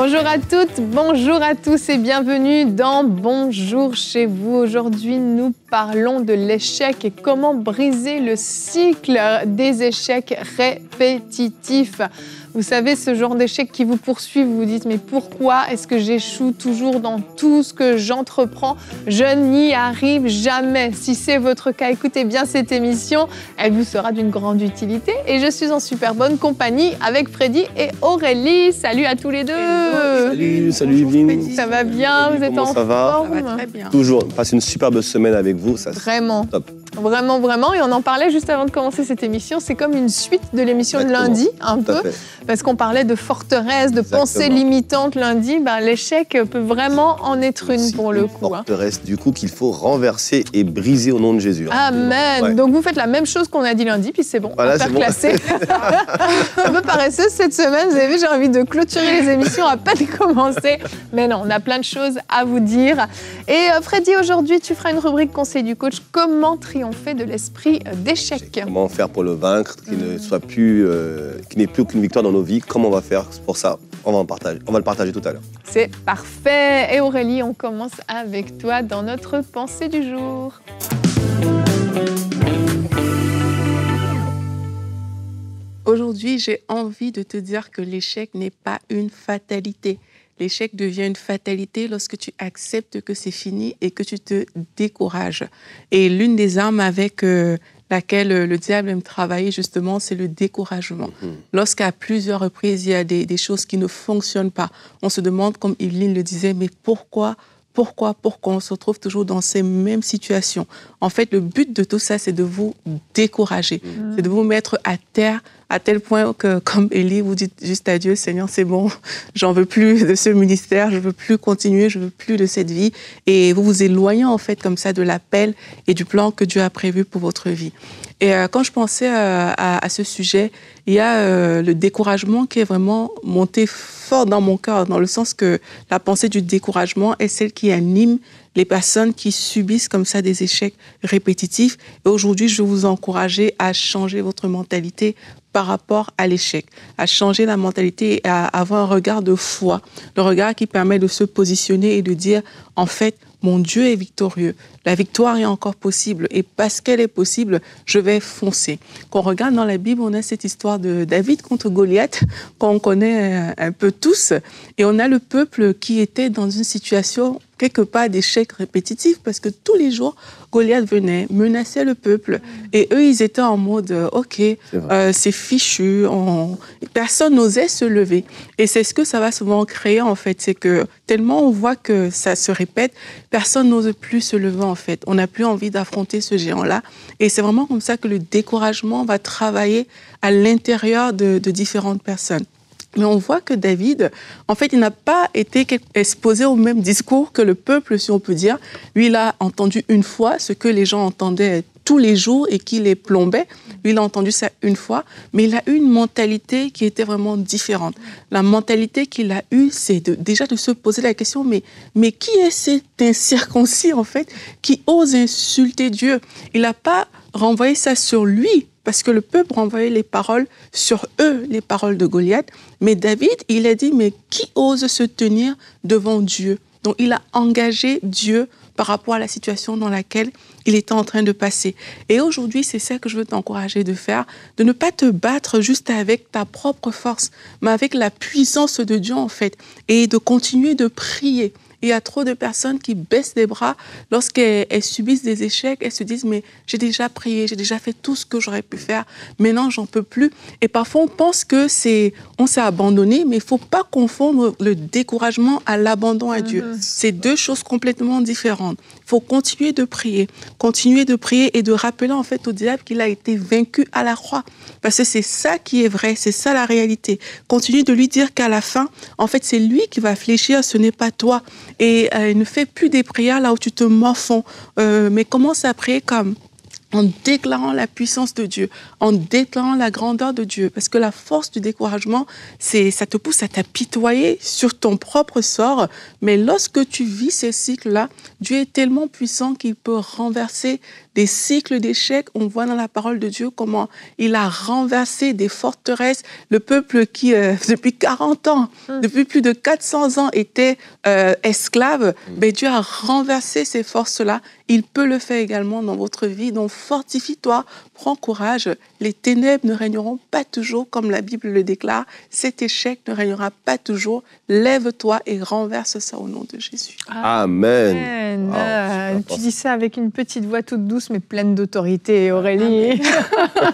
Bonjour à toutes, bonjour à tous et bienvenue dans Bonjour chez vous. Aujourd'hui, nous parlons de l'échec et comment briser le cycle des échecs répétitifs. Vous savez, ce genre d'échec qui vous poursuit, vous vous dites mais pourquoi est-ce que j'échoue toujours dans tout ce que j'entreprends Je n'y arrive jamais. Si c'est votre cas, écoutez bien cette émission, elle vous sera d'une grande utilité. Et je suis en super bonne compagnie avec Freddy et Aurélie. Salut à tous les deux. Salut, salut Yveline. Ça va bien Vous êtes en ça va forme Ça va très bien. Toujours, passe une superbe semaine avec vous. Ça, vraiment. Top. Vraiment, vraiment. Et on en parlait juste avant de commencer cette émission. C'est comme une suite de l'émission de lundi, un peu parce qu'on parlait de forteresse, de pensée limitante lundi, ben, l'échec peut vraiment en être une pour le une coup. Hein. Forteresse du coup qu'il faut renverser et briser au nom de Jésus. Hein. Amen. Donc vous faites la même chose qu'on a dit lundi, puis c'est bon, on va faire classer. un peu paresseuse cette semaine, vous avez vu, j'ai envie de clôturer les émissions à peine commencer. Mais non, on a plein de choses à vous dire. Et euh, Freddy, aujourd'hui, tu feras une rubrique conseil du coach, comment triompher de l'esprit euh, d'échec. Comment faire pour le vaincre, qu'il ne mmh. soit plus, euh, qu'il n'ait plus aucune victoire nos vies. Comment on va faire pour ça on va, en on va le partager tout à l'heure. C'est parfait. Et Aurélie, on commence avec toi dans notre pensée du jour. Aujourd'hui, j'ai envie de te dire que l'échec n'est pas une fatalité. L'échec devient une fatalité lorsque tu acceptes que c'est fini et que tu te décourages. Et l'une des armes avec euh, laquelle euh, le diable aime travailler justement, c'est le découragement. Mhm. Lorsqu'à plusieurs reprises, il y a des, choses qui ne fonctionnent pas, on se demande, comme Yveline le disait, mais pourquoi pourquoi Pourquoi on se retrouve toujours dans ces mêmes situations En fait, le but de tout ça, c'est de vous décourager, mm. c'est de vous mettre à terre à tel point que, comme Élie, vous dites juste à Dieu, Seigneur, c'est bon, j'en veux plus de ce ministère, je veux plus continuer, je veux plus de cette vie. Et vous vous éloignez, en fait, comme ça, de l'appel et du plan que Dieu a prévu pour votre vie. Et euh, quand je pensais euh, à, ce sujet, il y a euh, le découragement qui est vraiment monté fort dans mon cœur, dans le sens que la pensée du découragement est celle qui anime les personnes qui subissent comme ça des échecs répétitifs. Et aujourd'hui, je vous encourager à changer votre mentalité par rapport à l'échec, à changer la mentalité et à avoir un regard de foi, le regard qui permet de se positionner et de dire, en fait, mon Dieu est victorieux, la victoire est encore possible et parce qu'elle est possible, je vais foncer. Quand on regarde dans la Bible, on a cette histoire de David contre Goliath qu'on connaît euh, un peu tous et on a le peuple qui était dans une situation quelque part d'échec répétitif parce que tous les jours, Goliath venait, menaçait le peuple. Et eux, ils étaient en mode, euh, OK, c'est euh, fichu, personne n'osait se lever. Et c'est ce que ça va souvent créer, en fait. C'est que tellement on voit que ça se répète, personne n'ose plus se lever, en fait. On n'a plus envie d'affronter ce géant-là. Et c'est vraiment comme ça que le découragement va travailler à l'intérieur de différentes personnes. Mais on voit que David, en fait, il n'a pas été exposé au même discours que le peuple, si on peut dire. Lui, il a entendu une fois ce que les gens entendaient tous les jours et qui les plombait. Lui, il a entendu ça une fois, mais il a eu une mentalité qui était vraiment différente. La mentalité qu'il a eue, c'est déjà de se poser la question, mais qui est cet incirconcis, en fait, qui ose insulter Dieu Il n'a pas renvoyé ça sur lui, parce que le peuple renvoyait les paroles sur eux, les paroles de Goliath. Mais David, il a dit, mais qui ose se tenir devant Dieu Donc il a engagé Dieu par rapport à la situation dans laquelle il était en train de passer. Et aujourd'hui, c'est ça que je veux t'encourager de faire, de ne pas te battre juste avec ta propre force, mais avec la puissance de Dieu en fait, et de continuer de prier, il y a trop de personnes qui baissent les bras lorsqu'elles subissent des échecs. Elles se disent, mais j'ai déjà prié, j'ai déjà fait tout ce que j'aurais pu faire. Maintenant, j'en peux plus. Et parfois, on pense que c'est, on s'est abandonné, mais il faut pas confondre le découragement à l'abandon à Dieu. Mm-hmm. C'est deux choses complètement différentes faut continuer de prier, continuer de prier et de rappeler en fait au diable qu'il a été vaincu à la croix. Parce que c'est ça qui est vrai, c'est ça la réalité. Continue de lui dire qu'à la fin, en fait, c'est lui qui va fléchir, ce n'est pas toi. Et euh, ne fais plus des prières là où tu te morfonds, euh, mais commence à prier comme en déclarant la puissance de Dieu, en déclarant la grandeur de Dieu. Parce que la force du découragement, c'est, ça te pousse à t'apitoyer sur ton propre sort. Mais lorsque tu vis ces cycles-là, Dieu est tellement puissant qu'il peut renverser des cycles d'échecs. On voit dans la parole de Dieu comment il a renversé des forteresses. Le peuple qui, euh, depuis 40 ans, mm. depuis plus de 400 ans, était euh, esclave, mais mm. ben, Dieu a renversé ces forces-là. Il peut le faire également dans votre vie. Donc fortifie-toi, prends courage les ténèbres ne régneront pas toujours, comme la Bible le déclare. Cet échec ne régnera pas toujours. Lève-toi et renverse ça au nom de Jésus. Amen. Ah, tu dis ça avec une petite voix toute douce, mais pleine d'autorité, Aurélie.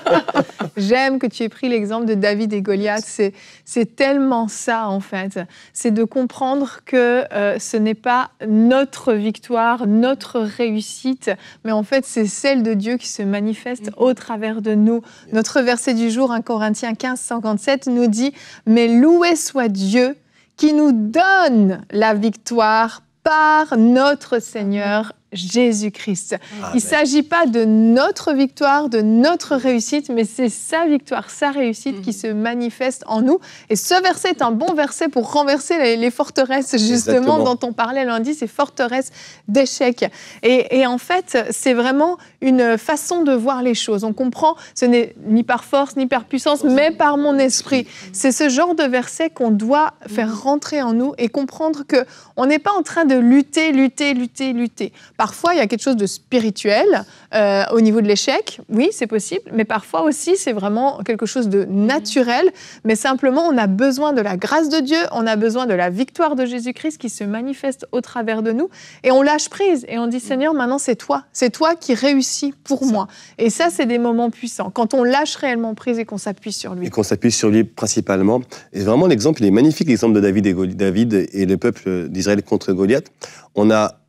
J'aime que tu aies pris l'exemple de David et Goliath. C'est tellement ça, en fait. C'est de comprendre que euh, ce n'est pas notre victoire, notre réussite, mais en fait, c'est celle de Dieu qui se manifeste mhm. au travers de nous. Notre verset du jour, 1 Corinthiens 15, 57, nous dit Mais loué soit Dieu qui nous donne la victoire par notre Seigneur Jésus-Christ. Il ne s'agit pas de notre victoire, de notre réussite, mais c'est sa victoire, sa réussite qui mhm. se manifeste en nous. Et ce verset est un bon verset pour renverser les, forteresses, justement, dont on parlait lundi, ces forteresses d'échecs. Et, en fait, c'est vraiment une façon de voir les choses. On comprend, ce n'est ni par force, ni par puissance, mais par mon esprit. Mhm. C'est ce genre de verset qu'on doit faire mhm. rentrer en nous et comprendre que on n'est pas en train de lutter, lutter, lutter, lutter parfois il y a quelque chose de spirituel euh, au niveau de l'échec, oui c'est possible, mais parfois aussi c'est vraiment quelque chose de naturel, mais simplement on a besoin de la grâce de Dieu, on a besoin de la victoire de Jésus-Christ qui se manifeste au travers de nous, et on lâche prise et on dit Seigneur maintenant c'est toi, c'est toi qui réussis pour moi. Et ça c'est des moments puissants, quand on lâche réellement prise et qu'on s'appuie sur lui. Et qu'on s'appuie sur lui principalement. Et vraiment l'exemple, il est magnifique l'exemple de David et, David et le peuple d'Israël contre Goliath. On a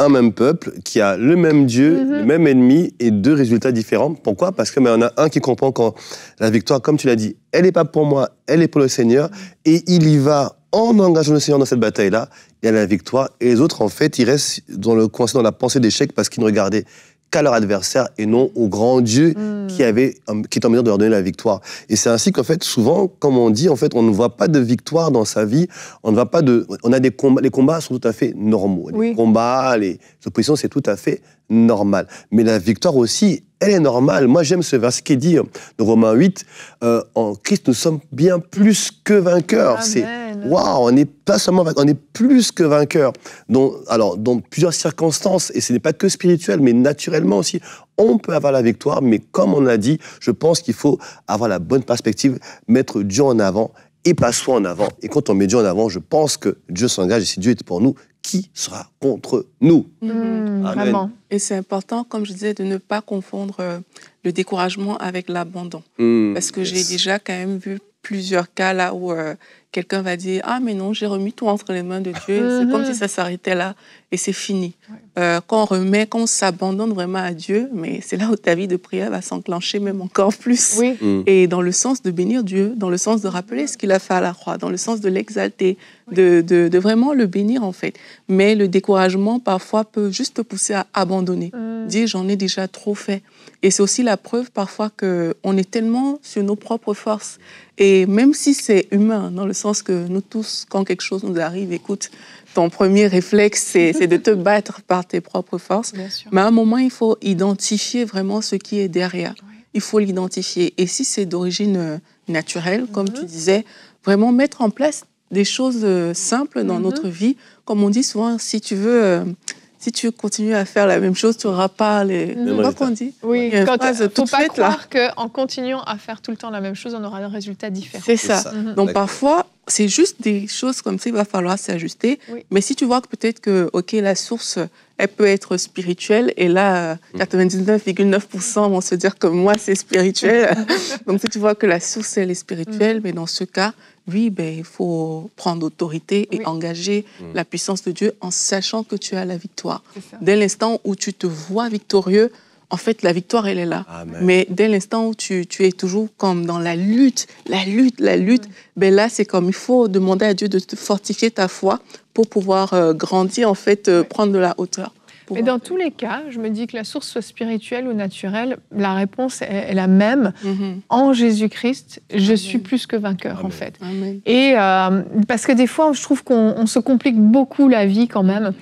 un même peuple qui a le même Dieu, mhm. le même ennemi et deux résultats différents. Pourquoi Parce que mais ben, on a un qui comprend quand la victoire, comme tu l'as dit, elle n'est pas pour moi, elle est pour le Seigneur, et il y va en engageant le Seigneur dans cette bataille-là, il y a la victoire, et les autres, en fait, ils restent dans le coin, dans la pensée d'échec parce qu'ils ne regardaient qu'à leur adversaire et non au grand Dieu hmm. qui, avait, euh, qui est en mesure de leur donner la victoire. Et c'est ainsi qu'en fait, souvent, comme on dit, en fait, on ne voit pas de victoire dans sa vie. On ne voit pas de, on a des combats, les combats sont tout à fait normaux. Les combats, les oppositions, c'est tout à fait normal. Mais la victoire aussi, elle est normale. Moi, j'aime ce verset qui dit euh, de Romains 8, euh, en Christ, nous sommes bien plus que vainqueurs waouh, on n'est pas seulement on est plus que vainqueur. Dans, alors, dans plusieurs circonstances, et ce n'est pas que spirituel, mais naturellement aussi, on peut avoir la victoire, mais comme on a dit, je pense qu'il faut avoir la bonne perspective, mettre Dieu en avant et pas soi en avant. Et quand on met Dieu en avant, je pense que Dieu s'engage, et si Dieu est pour nous, qui sera contre nous mmh, Vraiment. Et c'est important, comme je disais, de ne pas confondre euh, le découragement avec l'abandon. Mmh. parce que j'ai déjà quand même vu plusieurs cas là où euh, quelqu'un va dire Ah, mais non, j'ai remis tout entre les mains de Dieu. c'est comme mm-hmm. si ça s'arrêtait là et c'est fini. Euh, quand on remet, quand on s'abandonne vraiment à Dieu, mais c'est là où ta vie de prière va s'enclencher même encore plus. Mm. Et dans le sens de bénir Dieu, dans le sens de rappeler ce qu'il a fait à la croix, dans le sens de l'exalter, de, vraiment le bénir en fait. Mais le découragement parfois peut juste pousser à abandonner. Mm. Dire J'en ai déjà trop fait. Et c'est aussi la preuve parfois qu'on est tellement sur nos propres forces. Et même si c'est humain, dans le sens que nous tous, quand quelque chose nous arrive, écoute, ton premier réflexe, c'est de te battre par tes propres forces. Mais à un moment, il faut identifier vraiment ce qui est derrière. Il faut l'identifier. Et si c'est d'origine euh, naturelle, comme tu mhm. disais, vraiment mettre en place des choses euh, simples dans mhm. notre vie. Comme on dit souvent, si tu veux euh, si tu continues à faire la même chose, tu n'auras pas les. vois mm-hmm. ce qu'on dit Oui, il ne faut pas croire qu'en continuant à faire tout le temps la même chose, on aura un résultat différent. C'est ça. Donc parfois, c'est juste des choses comme ça, il va falloir s'ajuster. Mais si tu vois que peut-être que, OK, la source, elle peut être spirituelle, et là, 99,9% mm. vont se dire que moi, c'est spirituel. Donc si tu vois que la source, elle est spirituelle, mm. mais dans ce cas, oui, ben, il faut prendre autorité et engager mm. la puissance de Dieu en sachant que tu as la victoire. Dès l'instant où tu te vois victorieux, en fait, la victoire, elle est là. Mais dès l'instant où tu, es toujours comme dans la lutte, la lutte, la lutte, ben là, c'est comme il faut demander à Dieu de te fortifier ta foi pour pouvoir euh, grandir, en fait, euh, prendre de la hauteur. Mais dans tous les cas, je me dis que la source soit spirituelle ou naturelle, la réponse est, la même. Mhm. En Jésus-Christ, je suis plus que vainqueur, en fait. Et euh, parce que des fois, je trouve qu'on se complique beaucoup la vie quand même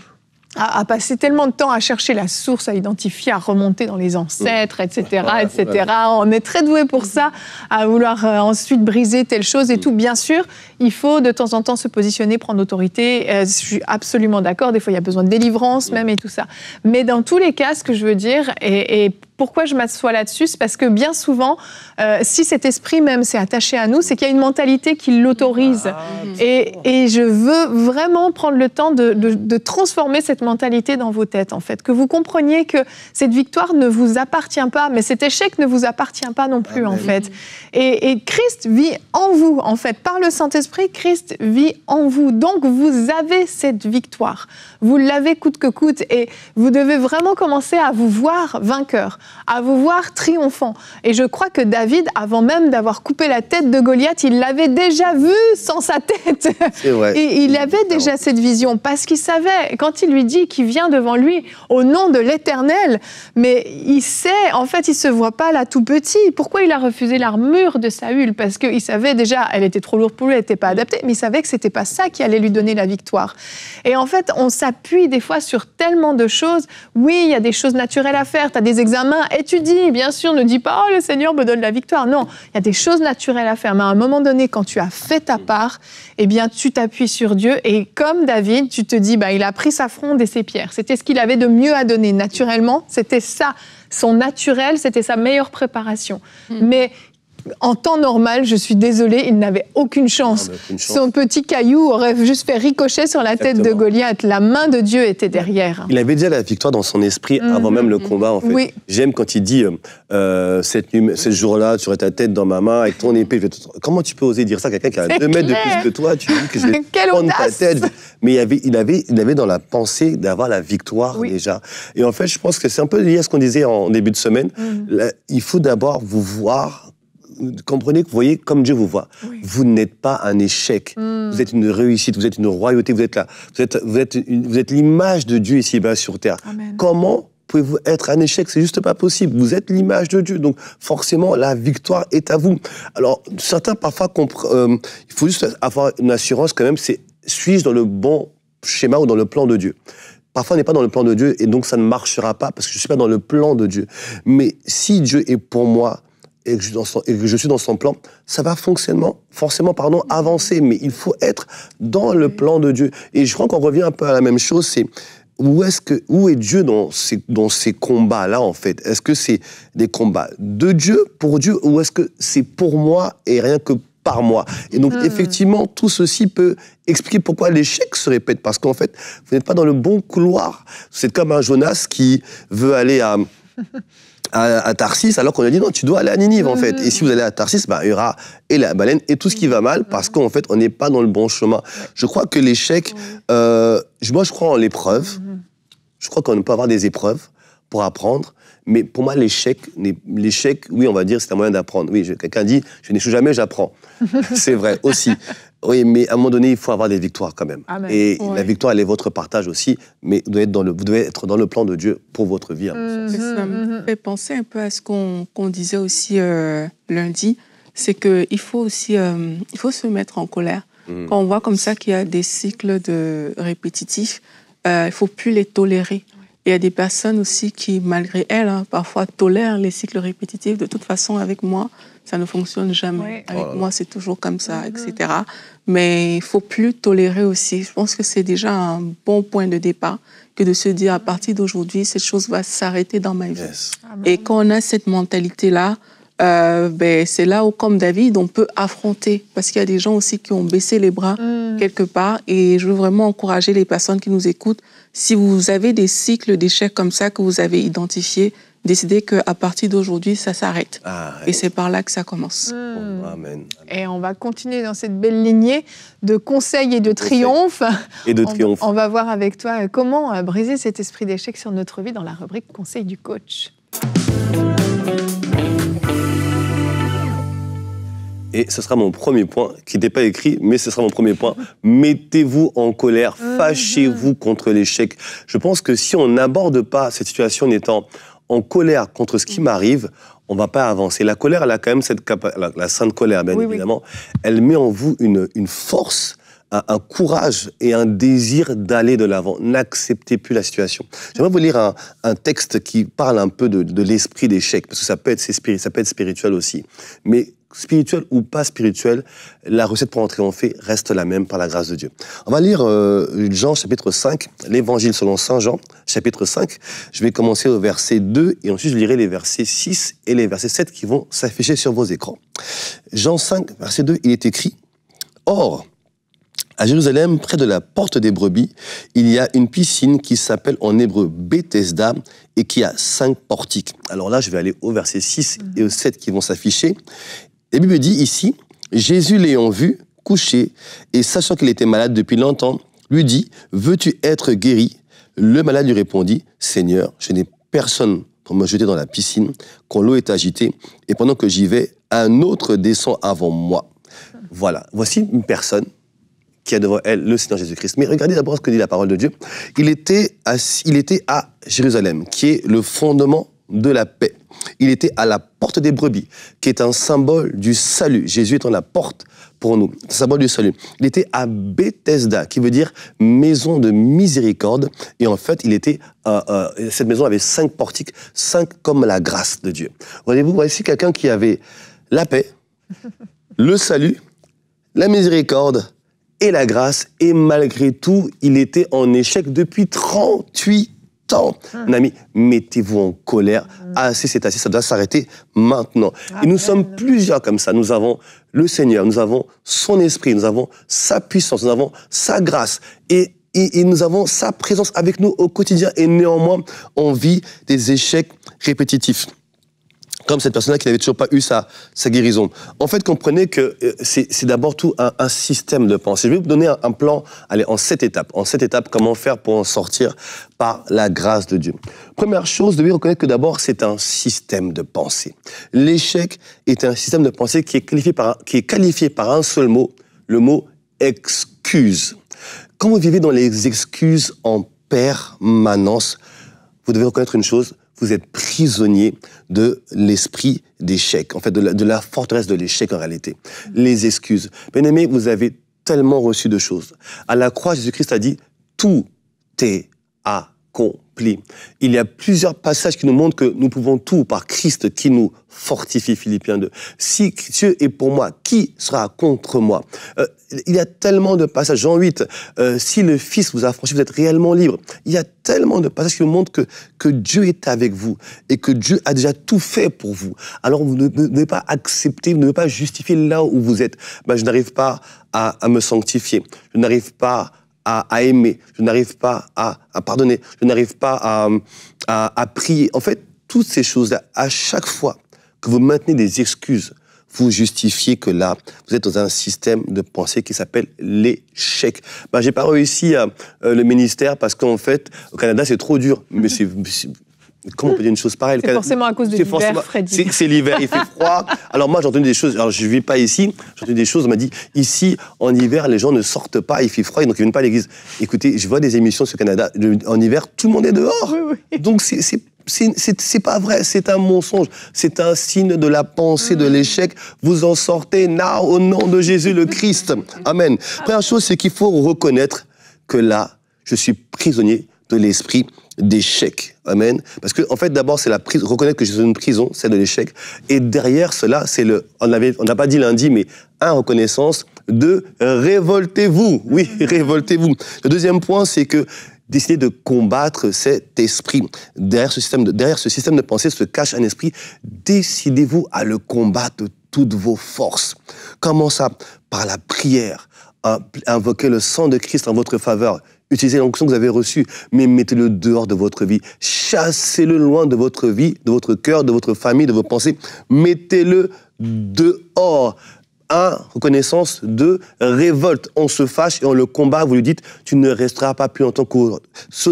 à, passer tellement de temps à chercher la source, à identifier, à remonter dans les ancêtres, etc., etc. On est très doué pour ça, à vouloir euh, ensuite briser telle chose et mm. tout. Bien sûr, il faut de temps en temps se positionner, prendre autorité. Euh, je suis absolument d'accord. Des fois, il y a besoin de délivrance mm. même et tout ça. Mais dans tous les cas, ce que je veux dire, et, et pourquoi je m'assois là-dessus C'est parce que bien souvent, euh, si cet esprit même s'est attaché à nous, c'est qu'il y a une mentalité qui l'autorise. Ah, et, je veux vraiment prendre le temps de, transformer cette mentalité dans vos têtes, en fait. Que vous compreniez que cette victoire ne vous appartient pas, mais cet échec ne vous appartient pas non plus, ah, en fait. et Christ vit en vous, en fait. Par le Saint-Esprit, Christ vit en vous. Donc, vous avez cette victoire. Vous l'avez coûte que coûte. Et vous devez vraiment commencer à vous voir vainqueur à vous voir triomphant. Et je crois que David, avant même d'avoir coupé la tête de Goliath, il l'avait déjà vu sans sa tête. Vrai. Et il avait déjà cette vision parce qu'il savait, quand il lui dit qu'il vient devant lui au nom de l'Éternel, mais il sait, en fait, il se voit pas là tout petit. Pourquoi il a refusé l'armure de Saül Parce qu'il savait déjà, elle était trop lourde pour lui, elle n'était pas adaptée, mais il savait que c'était pas ça qui allait lui donner la victoire. Et en fait, on s'appuie des fois sur tellement de choses. Oui, il y a des choses naturelles à faire, tu as des examens tu hein, étudie, bien sûr, ne dis pas, oh, le Seigneur me donne la victoire. Non, il y a des choses naturelles à faire, mais à un moment donné, quand tu as fait ta part, eh bien, tu t'appuies sur Dieu, et comme David, tu te dis, bah, il a pris sa fronde et ses pierres. C'était ce qu'il avait de mieux à donner, naturellement, c'était ça son naturel, c'était sa meilleure préparation. Hmm. Mais en temps normal, je suis désolé, il n'avait ah, bah, aucune chance. Son petit caillou aurait juste fait ricocher sur la tête de Goliath. La main de Dieu était derrière. Il avait déjà la victoire dans son esprit mhm. avant même le combat. En fait. J'aime quand il dit euh, euh, cette ce jour-là, tu aurais ta tête dans ma main avec ton épée. Comment tu peux oser dire ça à quelqu'un qui a deux mètres de plus que toi Tu dis que je ta tête. Mais il avait, dans la pensée d'avoir la victoire déjà. Et en fait, je pense que c'est un peu lié à ce qu'on disait en début de semaine. Mhm. il faut d'abord vous voir comprenez, que, vous voyez comme Dieu vous voit. Vous n'êtes pas un échec. Hmm. Vous êtes une réussite, vous êtes une royauté, vous êtes là. Vous êtes, vous êtes, vous êtes l'image de Dieu ici-bas sur terre. Comment pouvez-vous être un échec C'est juste pas possible. Vous êtes l'image de Dieu, donc forcément la victoire est à vous. Alors certains parfois, euh, il faut juste avoir une assurance quand même. C'est suis-je dans le bon schéma ou dans le plan de Dieu Parfois, on n'est pas dans le plan de Dieu et donc ça ne marchera pas parce que je ne suis pas dans le plan de Dieu. Mais si Dieu est pour moi, et que, je suis dans son, plan, ça va fonctionnement, forcément pardon, avancer. Mais il faut être dans le plan de Dieu. Et je crois qu'on revient un peu à la même chose, c'est où est-ce que où est Dieu dans ces ces combats là en fait Est-ce que c'est des combats de Dieu pour Dieu ou est-ce que c'est pour moi et rien que par moi Et donc hmm. effectivement tout ceci peut expliquer pourquoi l'échec se répète parce qu'en fait vous n'êtes pas dans le bon couloir. C'est comme un Jonas qui veut aller à à, Tarsis, alors qu'on a dit non, tu dois aller à Ninive en fait. Et si vous allez à Tarsis, bah, il y aura et la baleine et tout ce qui va mal parce qu'en fait, on n'est pas dans le bon chemin. Je crois que l'échec, euh, moi je crois en l'épreuve. Je crois qu'on peut avoir des épreuves pour apprendre. Mais pour moi, l'échec, l'échec, oui, on va dire, c'est un moyen d'apprendre. Oui, quelqu'un dit, je n'échoue jamais, j'apprends. c'est vrai aussi. Oui, mais à un moment donné, il faut avoir des victoires quand même. Et la victoire, elle est votre partage aussi, mais vous devez être dans le, vous devez être dans le plan de Dieu pour votre vie. Hein. Mm-hmm, ça me mm-hmm. fait penser un peu à ce qu'on disait aussi euh, lundi, c'est qu'il faut aussi euh, il faut se mettre en colère. Mm. Quand on voit comme ça qu'il y a des cycles de répétitifs, euh, il ne faut plus les tolérer. Il y a des personnes aussi qui, malgré elles, hein, parfois tolèrent les cycles répétitifs. De toute façon, avec moi, ça ne fonctionne jamais. Avec oh moi, c'est toujours comme ça, mhm. etc. Mais il faut plus tolérer aussi. Je pense que c'est déjà un bon point de départ que de se dire à partir d'aujourd'hui, cette chose va s'arrêter dans ma vie. Ah et ben quand on a cette mentalité-là, euh, ben, c'est là où, comme David, on peut affronter. Parce qu'il y a des gens aussi qui ont baissé les bras mhm. quelque part. Et je veux vraiment encourager les personnes qui nous écoutent si vous avez des cycles d'échecs comme ça que vous avez identifiés, décidez qu'à partir d'aujourd'hui, ça s'arrête. Ah, et c'est par là que ça commence. Hmm. Oh, amen. Et on va continuer dans cette belle lignée de conseils et de triomphes. Et de triomphes. On, va voir avec toi comment euh, briser cet esprit d'échec sur notre vie dans la rubrique Conseil du coach. Et ce sera mon premier point, qui n'était pas écrit, mais ce sera mon premier point. Mettez-vous en colère, mhm. fâchez-vous contre l'échec. Je pense que si on n'aborde pas cette situation en étant en colère contre ce qui mhm. m'arrive, on ne va pas avancer. La colère, elle a quand même cette capacité, la, sainte colère, bien évidemment, elle met en vous une, une force un, courage et un désir d'aller de l'avant. N'acceptez plus la situation. J'aimerais vous lire un, texte qui parle un peu de, l'esprit d'échec, parce que ça peut être, ça peut être spirituel aussi. Mais spirituel ou pas spirituel, la recette pour en triompher reste la même par la grâce de Dieu. On va lire euh, Jean chapitre 5, l'évangile selon Saint Jean chapitre 5. Je vais commencer au verset 2 et ensuite je lirai les versets 6 et les versets 7 qui vont s'afficher sur vos écrans. Jean 5, verset 2, il est écrit Or, à Jérusalem, près de la porte des brebis, il y a une piscine qui s'appelle en hébreu Bethesda et qui a cinq portiques. Alors là, je vais aller au verset 6 et au 7 qui vont s'afficher. Et Bible dit ici, Jésus l'ayant vu, couché, et sachant qu'il était malade depuis longtemps, lui dit, veux-tu être guéri Le malade lui répondit, Seigneur, je n'ai personne pour me jeter dans la piscine quand l'eau est agitée, et pendant que j'y vais, un autre descend avant moi. Voilà, voici une personne qui a devant elle le Seigneur Jésus-Christ. Mais regardez d'abord ce que dit la parole de Dieu. Il était, il était à Jérusalem, qui est le fondement de la paix. Il était à la porte des brebis, qui est un symbole du salut. Jésus est étant la porte pour nous, symbole du salut. Il était à Bethesda, qui veut dire maison de miséricorde. Et en fait, il était, euh, euh, cette maison avait cinq portiques, cinq comme la grâce de Dieu. Voyez-vous, voici quelqu'un qui avait la paix, le salut, la miséricorde et la grâce. Et malgré tout, il était en échec depuis 38 temps, ah. mon ami. Mettez-vous en colère. Mm. Assez, c'est assez. Ça doit s'arrêter maintenant. Ah, et nous sommes plusieurs comme ça. Nous avons le Seigneur, nous avons son esprit, nous avons sa puissance, nous avons sa grâce. Et et, nous avons sa présence avec nous au quotidien et néanmoins on vit des échecs répétitifs comme cette personne-là qui n'avait toujours pas eu sa, guérison. En fait, comprenez que euh, c'est d'abord tout un, système de pensée. Je vais vous donner un, plan, allez, en sept étapes. En sept étapes, comment faire pour en sortir par la grâce de Dieu. Première chose, devez reconnaître que d'abord, c'est un système de pensée. L'échec est un système de pensée qui est qualifié par qui est qualifié par un seul mot, le mot excuse. Quand vous vivez dans les excuses en permanence, vous devez reconnaître une chose, vous êtes prisonnier de l'esprit d'échec, en fait, de la, forteresse de l'échec en réalité. Les excuses. Bien aimé, vous avez tellement reçu de choses. À la croix, Jésus-Christ a dit, tout est à con ». Il y a plusieurs passages qui nous montrent que nous pouvons tout par Christ qui nous fortifie, Philippiens 2. Si Dieu est pour moi, qui sera contre moi euh, Il y a tellement de passages. Jean 8, euh, si le Fils vous a franchi, vous êtes réellement libre. Il y a tellement de passages qui nous montrent que, Dieu est avec vous et que Dieu a déjà tout fait pour vous. Alors vous ne devez pas accepter, vous ne devez pas justifier là où vous êtes. Ben, je n'arrive pas à, à me sanctifier. Je n'arrive pas à, aimer, je n'arrive pas à, à, pardonner, je n'arrive pas à, à, prier. En fait, toutes ces choses-là, à chaque fois que vous maintenez des excuses, vous justifiez que là, vous êtes dans un système de pensée qui s'appelle l'échec. Ben, j'ai pas réussi euh, euh, le ministère parce qu'en fait, au Canada, c'est trop dur. Mais c'est Comment on peut dire une chose pareille C'est forcément à cause de l'hiver, Freddy. C'est l'hiver, il fait froid. Alors moi, j'ai entendu des choses, alors je ne vis pas ici, j'ai entendu des choses, on m'a dit, ici, en hiver, les gens ne sortent pas, il fait froid, donc ils ne viennent pas à l'église. Écoutez, je vois des émissions sur Canada, en hiver, tout le monde est dehors. Donc c'est c'est pas vrai, c'est un mensonge, c'est un signe de la pensée de mm. l'échec. Vous en sortez now au nom de Jésus le Christ. Amen. Première chose, c'est qu'il faut reconnaître que là, je suis prisonnier de l'esprit d'échec. Amen. Parce que, en fait, d'abord, c'est la prise, reconnaître que je suis une prison, c'est de l'échec. Et derrière cela, c'est le, on avait, on n'a pas dit lundi, mais un, reconnaissance. de révoltez-vous. Oui, révoltez-vous. Le deuxième point, c'est que décidez de combattre cet esprit. Derrière ce système de, derrière ce système de pensée se cache un esprit. Décidez-vous à le combattre de toutes vos forces. Comment ça? Par la prière. Hein, Invoquer le sang de Christ en votre faveur Utilisez l'onction que vous avez reçue, mais mettez-le dehors de votre vie. Chassez-le loin de votre vie, de votre cœur, de votre famille, de vos pensées. Mettez-le dehors. Un, reconnaissance. Deux, révolte. On se fâche et on le combat. Vous lui dites, tu ne resteras pas plus longtemps qu'aujourd'hui.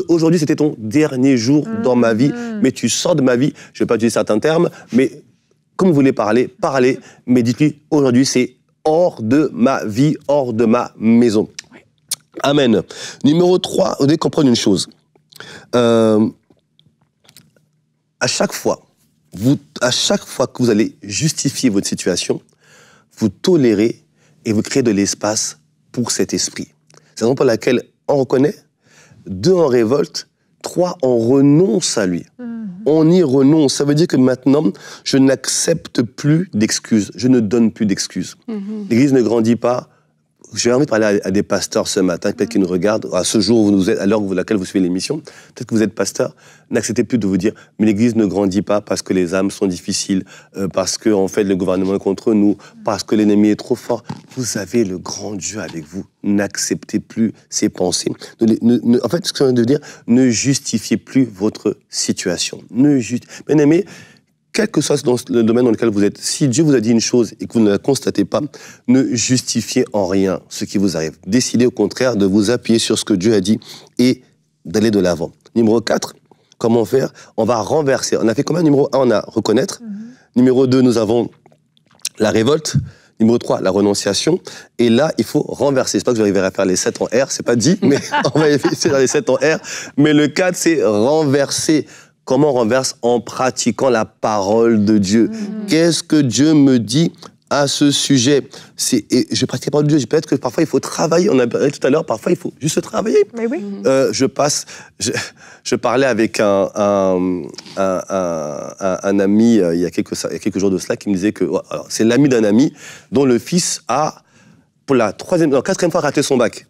Aujourd'hui, c'était ton dernier jour dans ma vie, mhm. mais tu sors de ma vie. Je ne vais pas utiliser certains termes, mais comme vous voulez parler, parlez, mais dites-lui, aujourd'hui, c'est hors de ma vie, hors de ma maison. Amen. Numéro 3, vous devez comprendre une chose. Euh, à chaque fois, vous, à chaque fois que vous allez justifier votre situation, vous tolérez et vous créez de l'espace pour cet esprit. C'est la raison pour laquelle on reconnaît, deux, en révolte, trois, en renonce à lui. Mm-hmm. On y renonce. Ça veut dire que maintenant, je n'accepte plus d'excuses. Je ne donne plus d'excuses. Mm-hmm. L'Église ne grandit pas j'ai envie de parler à, des pasteurs ce matin, peut-être qu'ils nous regardent, à ce jour où vous êtes, à l'heure où laquelle vous suivez l'émission, peut-être que vous êtes pasteur, n'acceptez plus de vous dire, mais l'Église ne grandit pas parce que les âmes sont difficiles, euh, parce que en fait le gouvernement est contre nous, parce que l'ennemi est trop fort. Vous avez le grand Dieu avec vous. N'acceptez plus ces pensées. en fait, ce que je viens de dire, ne justifiez plus votre situation. Ne juste. Bien quel que soit dans le domaine dans lequel vous êtes, si Dieu vous a dit une chose et que vous ne la constatez pas, ne justifiez en rien ce qui vous arrive. Décidez au contraire de vous appuyer sur ce que Dieu a dit et d'aller de l'avant. Numéro 4, comment faire On va renverser. On a fait combien Numéro 1, on a reconnaître. Mhm. Numéro 2, nous avons la révolte. Numéro 3, la renonciation. Et là, il faut renverser. sais pas que j'arriverai à faire les 7 en R, c'est pas dit, mais on va essayer faire les 7 en R. Mais le 4, c'est renverser comment on renverse en pratiquant la parole de Dieu. Mm. Qu'est-ce que Dieu me dit à ce sujet. je pratique parole de Dieu. Peut-être que parfois il faut travailler. On a parlé tout à l'heure. Parfois il faut juste travailler. Mais oui. Mm. Euh, je passe. Je, parlais avec un un, ami euh, il y, a quelques, jours de cela qui me disait que oh, c'est l'ami d'un ami dont le fils a pour la troisième, non, quatrième fois raté son bac.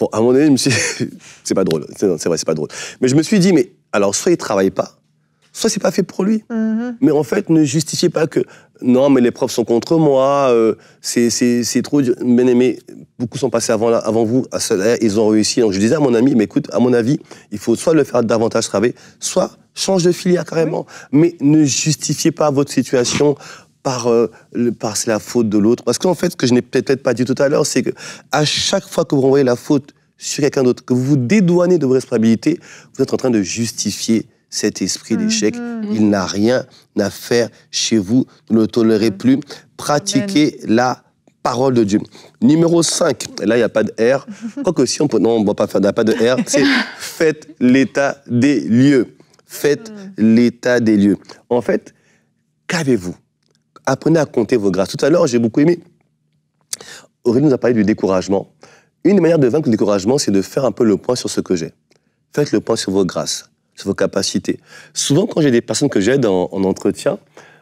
Bon, à un moment c'est pas drôle. C'est vrai, c'est pas drôle. Mais je me suis dit, mais alors, soit il travaille pas, soit c'est pas fait pour lui. Mm-hmm. Mais en fait, ne justifiez pas que non, mais les profs sont contre moi, euh, c'est trop dur. Bien aimé, beaucoup sont passés avant, avant vous, à cela, ils ont réussi. Donc je disais à mon ami, mais écoute, à mon avis, il faut soit le faire davantage travailler, soit change de filière carrément. Mais ne justifiez pas votre situation par, euh, par la faute de l'autre. Parce qu'en fait, ce que je n'ai peut-être pas dit tout à l'heure, c'est que à chaque fois que vous renvoyez la faute sur quelqu'un d'autre, que vous vous dédouanez de vos responsabilités, vous êtes en train de justifier cet esprit d'échec. Mhm. Il n'a rien à faire chez vous. Ne le tolérez mhm. plus. Pratiquez la parole de Dieu. Numéro 5, là, il n'y a pas de R. Quoique si on peut... Non, on ne va pas faire, il n'y a pas de R. C'est faites l'état des lieux. Faites mhm. l'état des lieux. En fait, qu'avez-vous Apprenez à compter vos grâces. Tout à l'heure, j'ai beaucoup aimé. Aurélie nous a parlé du découragement. Une manière de vaincre le découragement, c'est de faire un peu le point sur ce que j'ai. Faites le point sur vos grâces, sur vos capacités. Souvent, quand j'ai des personnes que j'aide en, en entretien,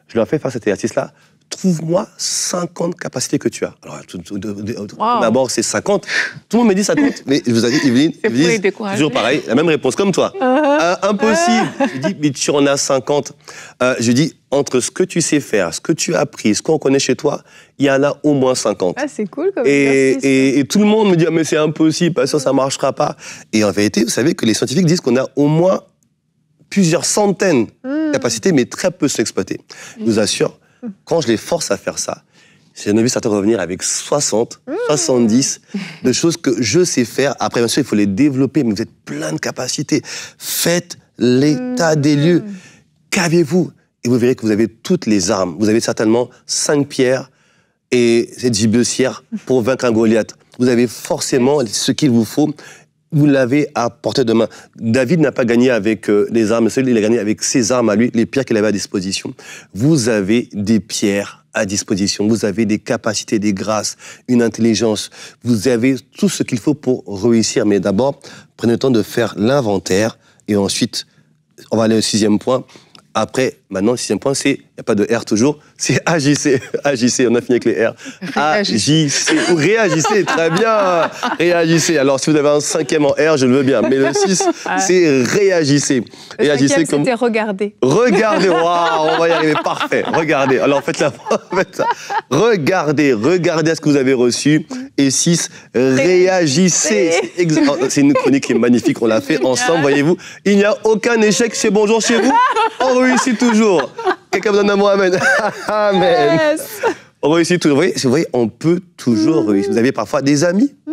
je leur fais faire cet exercice-là trouve-moi 50 capacités que tu as. Alors, d'abord, c'est 50. Tout le monde me dit compte. mais je vous avez, Yveline, Yveline toujours pareil, la même réponse, comme toi. Ah. Ah, impossible. Ah. Je dis, mais tu en as 50. Euh, je dis, entre ce que tu sais faire, ce que tu as appris, ce qu'on connaît chez toi, il y en a au moins 50. Ah, c'est cool comme et, et, tout le monde me dit, mais c'est impossible, ça, ça ne marchera pas. Et en vérité, vous savez que les scientifiques disent qu'on a au moins plusieurs centaines de hmm. capacités, mais très peu sont exploitées. Je vous hmm. assure, quand je les force à faire ça, j'ai vu certains revenir avec 60, 70 mmh. de choses que je sais faire. Après, bien sûr, il faut les développer, mais vous êtes plein de capacités. Faites l'état des mmh. lieux. Qu'avez-vous Et vous verrez que vous avez toutes les armes. Vous avez certainement cinq pierres et cette gibecière pour vaincre un Goliath. Vous avez forcément ce qu'il vous faut vous l'avez à portée de main. David n'a pas gagné avec euh, les armes, seules, il a gagné avec ses armes à lui, les pierres qu'il avait à disposition. Vous avez des pierres à disposition, vous avez des capacités, des grâces, une intelligence, vous avez tout ce qu'il faut pour réussir. Mais d'abord, prenez le temps de faire l'inventaire et ensuite, on va aller au sixième point. Après, maintenant, le sixième point, c'est il n'y a pas de R toujours, c'est agissez, agissez, on a fini avec les R. Agissez ou réagissez, très bien, réagissez. Alors si vous avez un cinquième en R, je le veux bien, mais le 6, c'est réagissez. Le réagissez comme... regardez. Regardez, waouh, on va y arriver, parfait, regardez. Alors faites, ça. Regardez, regardez ce que vous avez reçu. Et 6, réagissez. Oh, c'est une chronique qui est magnifique, on l'a fait ensemble, voyez-vous. Il n'y a aucun échec, chez bonjour chez vous, on réussit toujours. Quelqu'un me donne un mot, Amen. amen. On réussit toujours. Vous voyez, on peut toujours mm-hmm. réussir. Vous avez parfois des amis, mm.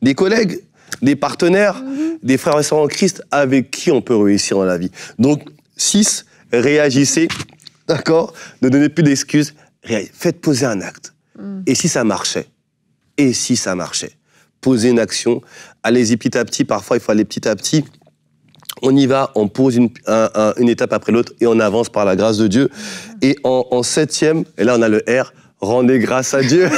des collègues, des partenaires, mm-hmm. des frères et sœurs en Christ avec qui on peut réussir dans la vie. Donc, 6, réagissez, d'accord Ne donnez plus d'excuses, faites poser un acte. Mm. Et si ça marchait Et si ça marchait Posez une action, allez-y petit à petit, parfois il faut aller petit à petit on y va, on pose une, étape après l'autre et on avance par la grâce de Dieu. Mm-hmm. Et en, septième, et là on a le R, Rendez grâce à Dieu.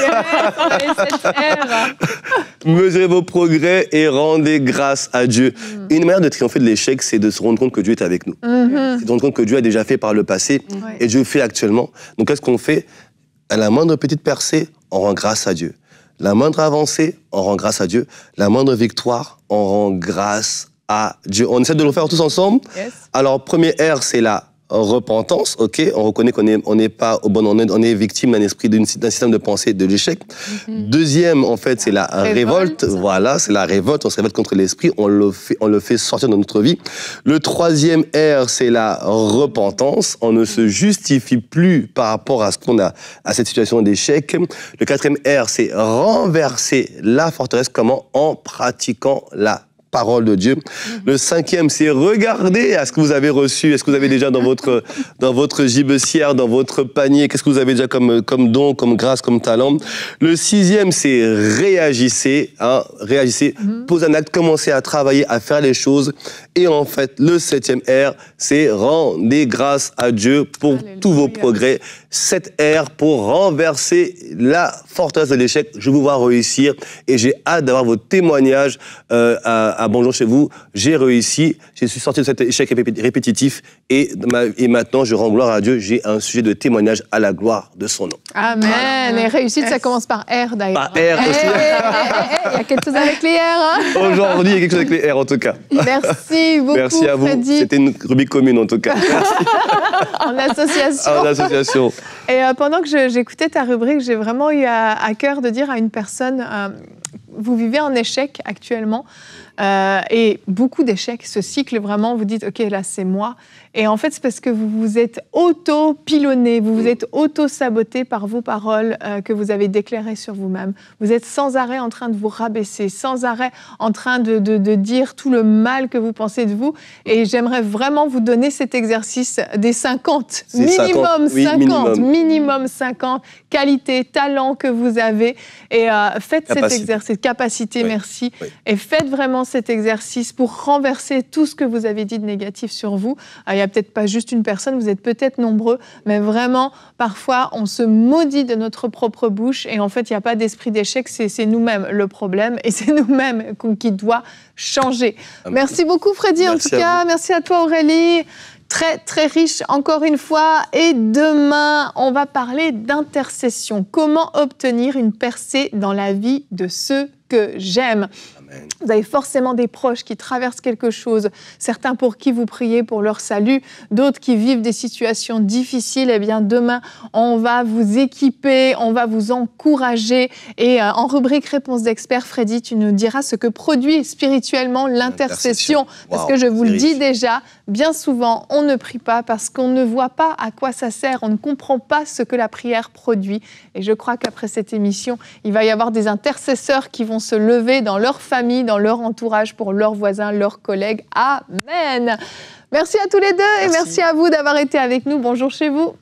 Mesurez vos progrès et rendez grâce à Dieu. Mm. Une manière de triompher de l'échec, c'est de se rendre compte que Dieu est avec nous. Se mm-hmm. C'est de rendre compte que Dieu a déjà fait par le passé mm. et Dieu fait actuellement. Donc qu'est-ce qu'on fait À la moindre petite percée, on rend grâce à Dieu. La moindre avancée, on rend grâce à Dieu. La moindre victoire, on rend grâce à Dieu. On essaie de le faire tous ensemble. Alors, premier R, c'est la repentance, ok, on reconnaît qu'on n'est on est pas au bon endroit, on est victime d'un esprit, d'un système de pensée, de l'échec. Mhm. Deuxième, en fait, c'est la révolte. Voilà, c'est la révolte, on se révolte contre l'esprit, on, le fait, on le fait sortir de notre vie. Le troisième R, c'est la repentance. On ne se justifie plus par rapport à ce qu'on a, à cette situation d'échec. Le quatrième R, c'est renverser la forteresse. Comment En pratiquant la parole de Dieu. Le cinquième, c'est regarder à ce que vous avez reçu. Est-ce que vous avez déjà dans votre, dans votre gibecière, dans votre panier, qu'est-ce que vous avez déjà comme, comme don, comme grâce, comme talent. Le sixième, c'est réagissez, hein, réagissez, mhm. posez un acte, commencez à travailler, à faire les choses. Et en fait, le septième R, c'est rendez grâce à Dieu pour tous vos progrès cette R pour renverser la forteresse de l'échec. Je vous vois réussir et j'ai hâte d'avoir vos témoignages euh, à, Bonjour chez vous. J'ai réussi, j'ai suis sorti de cet échec répétitif et, et maintenant je rends gloire à Dieu. J'ai un sujet de témoignage à la gloire de son nom. Amen. Et réussite, ça commence par R d'ailleurs. Par R eh, aussi. Eh, eh, il y a quelque chose avec les R. Hein. Aujourd'hui, il y a quelque chose avec les R en tout cas. Merci beaucoup. Merci à vous. C'était une rubrique commune en tout cas. association. En association. Et euh, pendant que j'écoutais ta rubrique, j'ai vraiment eu à, cœur de dire à une personne euh, vous vivez en échec actuellement euh, et beaucoup d'échecs. Ce cycle, vraiment, vous dites, OK, là, c'est moi. Et en fait, c'est parce que vous vous êtes auto-pilonné, vous vous êtes auto-saboté par vos paroles euh, que vous avez déclarées sur vous-même. Vous êtes sans arrêt en train de vous rabaisser, sans arrêt en train de, dire tout le mal que vous pensez de vous. Et j'aimerais vraiment vous donner cet exercice des 50, minimum 50, minimum. minimum. 50, qualités, talents que vous avez. Et euh, faites cet exercice capacité, merci. Et faites vraiment cet exercice pour renverser tout ce que vous avez dit de négatif sur vous. Ah, il n'y a peut-être pas juste une personne, vous êtes peut-être nombreux, mais vraiment, parfois, on se maudit de notre propre bouche et en fait, il n'y a pas d'esprit d'échec, c'est nous-mêmes le problème et c'est nous-mêmes qui doit changer. Ah, merci beaucoup, Freddy, en tout cas. Merci à toi, Aurélie très très riche encore une fois. Et demain, on va parler d'intercession. Comment obtenir une percée dans la vie de ceux que j'aime Vous avez forcément des proches qui traversent quelque chose, certains pour qui vous priez pour leur salut, d'autres qui vivent des situations difficiles. Eh bien, demain, on va vous équiper, on va vous encourager. Et euh, en rubrique Réponse d'expert, Freddy, tu nous diras ce que produit spirituellement l'intercession. parce que je vous le dis déjà, bien souvent, on ne prie pas parce qu'on ne voit pas à quoi ça sert, on ne comprend pas ce que la prière produit. Et je crois qu'après cette émission, il va y avoir des intercesseurs qui vont se lever dans leur famille, dans leur entourage, pour leurs voisins, leurs collègues. Amen. Merci à tous les deux et merci à vous d'avoir été avec nous. Bonjour chez vous.